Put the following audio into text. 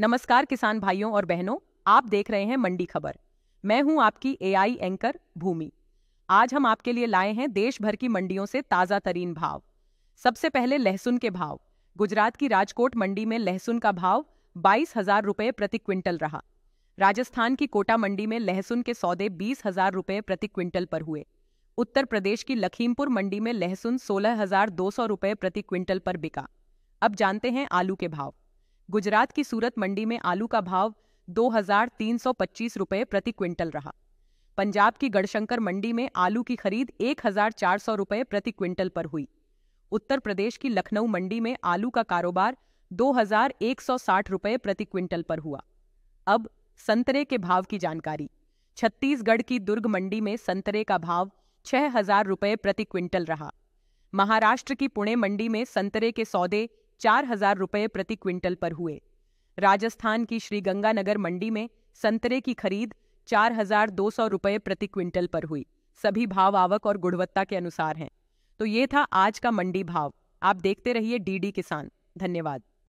नमस्कार किसान भाइयों और बहनों आप देख रहे हैं मंडी खबर मैं हूं आपकी एआई एंकर भूमि आज हम आपके लिए लाए हैं देश भर की मंडियों से ताज़ा तरीन भाव सबसे पहले लहसुन के भाव गुजरात की राजकोट मंडी में लहसुन का भाव बाईस हजार रुपये प्रति क्विंटल रहा राजस्थान की कोटा मंडी में लहसुन के सौदे बीस हजार रुपये प्रति क्विंटल पर हुए उत्तर प्रदेश की लखीमपुर मंडी में लहसुन सोलह हजार दो सौ रुपये प्रति क्विंटल पर बिका अब जानते हैं आलू के भाव गुजरात की सूरत मंडी में आलू का भाव दो हजार रुपए प्रति क्विंटल रहा पंजाब की गढ़शंकर मंडी में आलू की खरीद एक रुपए प्रति क्विंटल पर हुई उत्तर प्रदेश की लखनऊ मंडी में आलू का कारोबार 2160 रुपए प्रति क्विंटल पर हुआ अब संतरे के भाव की जानकारी छत्तीसगढ़ की दुर्ग मंडी में संतरे का भाव छह हजार रुपये प्रति क्विंटल रहा महाराष्ट्र की पुणे मंडी में संतरे के सौदे चार हजार रुपये प्रति क्विंटल पर हुए राजस्थान की श्रीगंगानगर मंडी में संतरे की खरीद चार हजार दो सौ रुपये प्रति क्विंटल पर हुई सभी भाव आवक और गुणवत्ता के अनुसार हैं तो ये था आज का मंडी भाव आप देखते रहिए डीडी किसान धन्यवाद